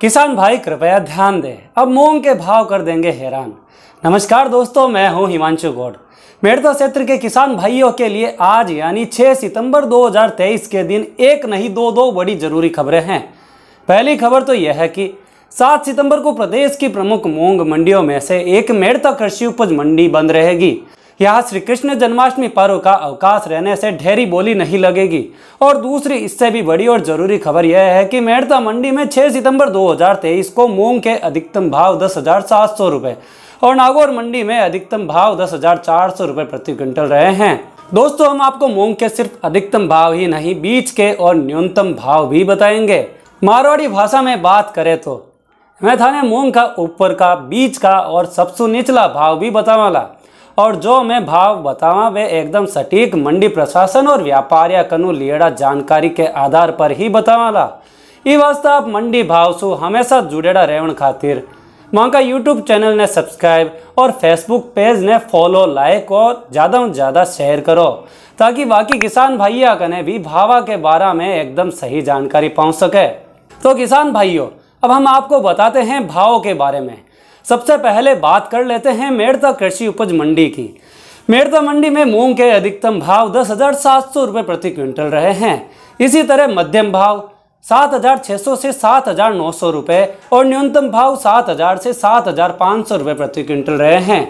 किसान भाई कृपया ध्यान दें अब मूंग के भाव कर देंगे हैरान नमस्कार दोस्तों मैं हूं हिमांशु गौड़ मेड़ता क्षेत्र के किसान भाइयों के लिए आज यानी 6 सितंबर 2023 के दिन एक नहीं दो दो बड़ी जरूरी खबरें हैं पहली खबर तो यह है कि 7 सितंबर को प्रदेश की प्रमुख मूंग मंडियों में से एक मेड़ता कृषि उपज मंडी बंद रहेगी यहाँ श्री कृष्ण जन्माष्टमी पर्व का अवकाश रहने से ढेरी बोली नहीं लगेगी और दूसरी इससे भी बड़ी और जरूरी खबर यह है कि मेड़ता मंडी में 6 सितंबर 2023 को मूंग के अधिकतम भाव दस हजार सात सौ और नागौर मंडी में अधिकतम भाव दस हजार चार सौ प्रति क्विंटल रहे हैं दोस्तों हम आपको मूंग के सिर्फ अधिकतम भाव ही नहीं बीच के और न्यूनतम भाव भी बताएंगे मारवाड़ी भाषा में बात करें तो मैं थाने मूंग का ऊपर का बीच का और सबसे निचला भाव भी बतावाला और जो मैं भाव बतावा वे एकदम सटीक मंडी प्रशासन और व्यापार या कनु लियड़ा जानकारी के आधार पर ही बतावाला ई वास्ते आप मंडी भाव सु हमेशा जुड़ेड़ा रहने खातिर का यूट्यूब चैनल ने सब्सक्राइब और फेसबुक पेज ने फॉलो लाइक और ज़्यादा से ज़्यादा शेयर करो ताकि बाकी किसान भाइया कने भी भावा के बारे में एकदम सही जानकारी पहुँच सके तो किसान भाइयों अब हम आपको बताते हैं भाव के बारे में सबसे पहले बात कर लेते हैं मेड़ता कृषि उपज मंडी की मेड़ता मंडी में मूंग के अधिकतम भाव दस हज़ार सात सौ रुपये प्रति क्विंटल रहे हैं इसी तरह मध्यम भाव सात हज़ार छः सौ से सात हज़ार नौ सौ रुपये और न्यूनतम भाव सात हज़ार से सात हज़ार पाँच सौ रुपये प्रति क्विंटल रहे हैं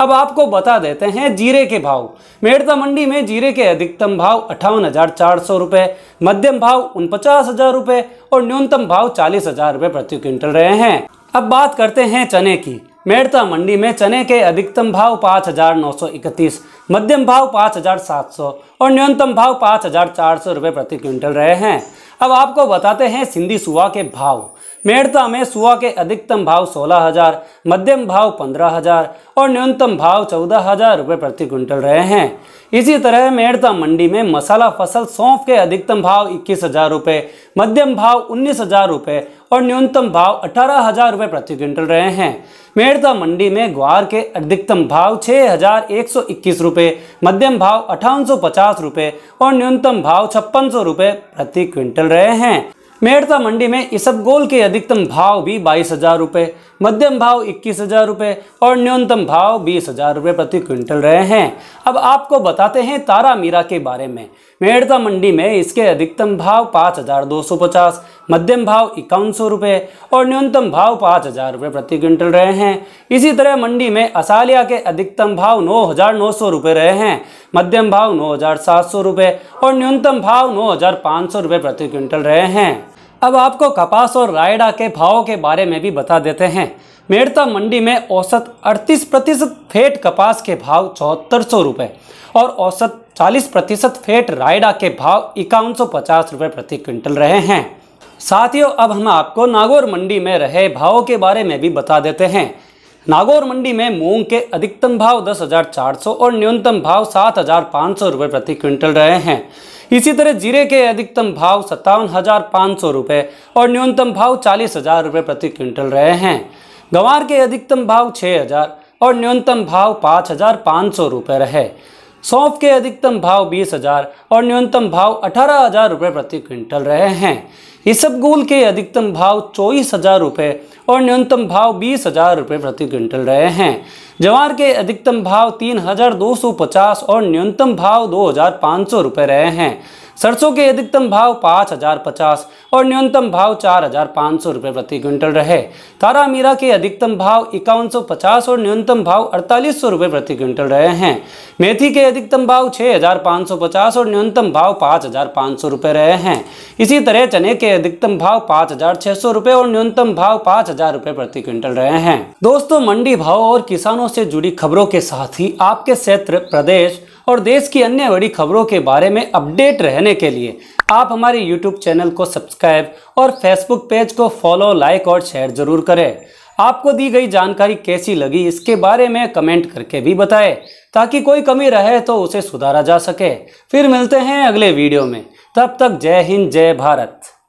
अब आपको बता देते हैं जीरे के भाव मेड़ता मंडी में जीरे के अधिकतम भाव अट्ठावन हज़ार चार सौ रुपये मध्यम भाव उनपचास हज़ार रुपये और न्यूनतम भाव चालीस हज़ार रुपये प्रति क्विंटल रहे हैं अब बात करते हैं चने की मेड़ता मंडी में चने के अधिकतम भाव पाँच हज़ार नौ सौ इकतीस मध्यम भाव पाँच हज़ार सात सौ और न्यूनतम भाव पाँच हज़ार चार सौ प्रति क्विंटल रहे हैं अब आपको बताते हैं सिंधी सुआ के भाव मेड़ता में सुआ के अधिकतम भाव सोलह हज़ार मध्यम भाव पंद्रह हज़ार और न्यूनतम भाव चौदह हज़ार प्रति क्विंटल रहे हैं इसी तरह मेड़ता मंडी में मसाला फसल सौंफ के अधिकतम भाव इक्कीस हज़ार मध्यम भाव उन्नीस हज़ार और न्यूनतम भाव अठारह हजार रुपए प्रति क्विंटल रहे हैं मेड़ता मंडी में ग्वार के अधिकतम भाव छह हजार एक सौ इक्कीस रुपए मध्यम भाव अठावन सौ पचास रुपए और न्यूनतम भाव छप्पन सौ रुपए प्रति क्विंटल रहे हैं मेड़ता मंडी में इसबगोल के अधिकतम भाव भी बाईस हजार रुपए मध्यम भाव इक्कीस हजार रुपए और न्यूनतम भाव बीस हजार रुपए प्रति क्विंटल रहे हैं अब आपको बताते हैं तारा मीरा के बारे में मेड़ता मंडी में इसके अधिकतम भाव पाँच हजार दो सौ पचास मध्यम भाव इक्यावन सौ रुपये और न्यूनतम भाव पाँच हज़ार रुपये प्रति क्विंटल रहे हैं इसी तरह मंडी में असालिया के अधिकतम भाव नौ हज़ार नौ सौ रुपये रहे हैं मध्यम भाव नौ हज़ार सात सौ रुपये और न्यूनतम भाव नौ हज़ार पाँच सौ रुपये प्रति क्विंटल रहे हैं अब आपको कपास और रायडा के भाव के बारे में भी बता देते हैं मेड़ता मंडी में औसत 38 प्रतिशत फेट कपास के भाव चौहत्तर सौ रुपये और औसत 40 प्रतिशत फेट रायडा के भाव इक्यावन सौ पचास रुपये प्रति क्विंटल रहे हैं साथियों अब हम आपको नागौर मंडी में रहे भाव के बारे में भी बता देते हैं नागौर मंडी में मूंग के अधिकतम भाव 10,400 और न्यूनतम भाव 7,500 रुपए प्रति क्विंटल रहे हैं इसी तरह जीरे के अधिकतम भाव सत्तावन हज़ार रुपये और न्यूनतम भाव चालीस हज़ार रुपये प्रति क्विंटल रहे हैं गंवार के अधिकतम भाव 6,000 और न्यूनतम भाव 5,500 रुपए रहे सौंफ के अधिकतम भाव बीस हजार और न्यूनतम भाव अठारह हजार रुपये प्रति क्विंटल रहे हैं इसबगुल के अधिकतम भाव चौबीस हजार रुपये और न्यूनतम भाव बीस हजार रुपये प्रति क्विंटल रहे हैं जवार के अधिकतम भाव तीन हजार दो सौ पचास और न्यूनतम भाव दो हजार पाँच सौ रुपये रहे हैं सरसों के अधिकतम भाव पाँच हजार पचास और न्यूनतम भाव चार हजार पाँच सौ रुपये प्रति क्विंटल रहे तारा मीरा के अधिकतम भाव इक्यावन सौ पचास और न्यूनतम भाव अड़तालीस सौ रुपये प्रति क्विंटल रहे हैं मेथी के अधिकतम भाव छः हजार पाँच सौ पचास और न्यूनतम भाव पाँच हजार पाँच सौ रुपये रहे हैं इसी तरह चने के अधिकतम भाव पाँच हजार छः सौ रुपये और न्यूनतम भाव पाँच हजार रुपये प्रति क्विंटल रहे हैं दोस्तों मंडी भाव और किसानों से जुड़ी खबरों के साथ ही आपके क्षेत्र प्रदेश और देश की अन्य बड़ी खबरों के बारे में अपडेट रहने के लिए आप हमारे यूट्यूब चैनल को सब्सक्राइब और फेसबुक पेज को फॉलो लाइक और शेयर जरूर करें आपको दी गई जानकारी कैसी लगी इसके बारे में कमेंट करके भी बताएं ताकि कोई कमी रहे तो उसे सुधारा जा सके फिर मिलते हैं अगले वीडियो में तब तक जय हिंद जय भारत